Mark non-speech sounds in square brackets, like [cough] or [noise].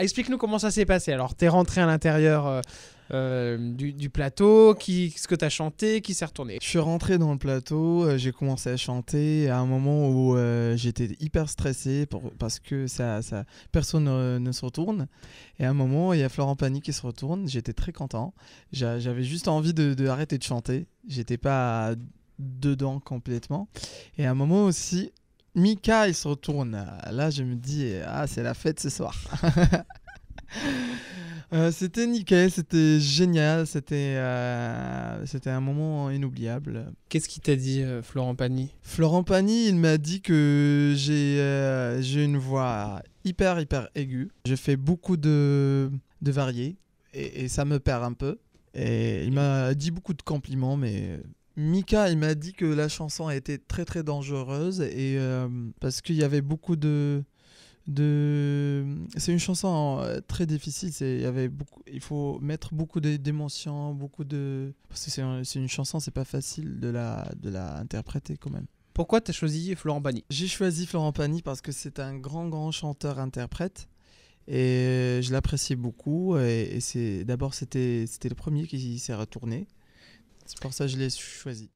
Explique-nous comment ça s'est passé. Alors, t'es rentré à l'intérieur euh, euh, du, plateau, qui, ce que t'as chanté, qui s'est retourné. Je suis rentré dans le plateau, euh, j'ai commencé à chanter à un moment où j'étais hyper stressé parce que ça, personne ne, se retourne. Et à un moment, il y a Florent Pagny qui se retourne, j'étais très content. J'avais juste envie de, de arrêter de chanter. J'étais pas dedans complètement. Et à un moment aussi, Mika, il se retourne. Là, je me dis, ah, c'est la fête ce soir. [laughs] Euh, c'était nickel, c'était génial, euh, c'était un moment inoubliable. Qu'est-ce qui t'a dit, euh, Florent Pagny Florent Pagny, il m'a dit que j'ai j'ai une voix hyper, hyper aiguë. Je fais beaucoup de, variés et, et ça me perd un peu. Et il m'a dit beaucoup de compliments, mais Mika, il m'a dit que la chanson a été très très dangereuse et euh, parce qu'il y avait beaucoup de de c'est une chanson euh, très difficile c'est il y avait beaucoup il faut mettre beaucoup d'émotions beaucoup de parce que c'est une chanson c'est pas facile de la la interpréter quand même pourquoi t'as choisi Florent Pagny j'ai choisi Florent Pagny parce que c'est un grand grand chanteur interprète et je l'appréciais beaucoup et c'est d'abord c'était c'était le premier qui s'est retourné c'est pour ça que je l'ai choisi.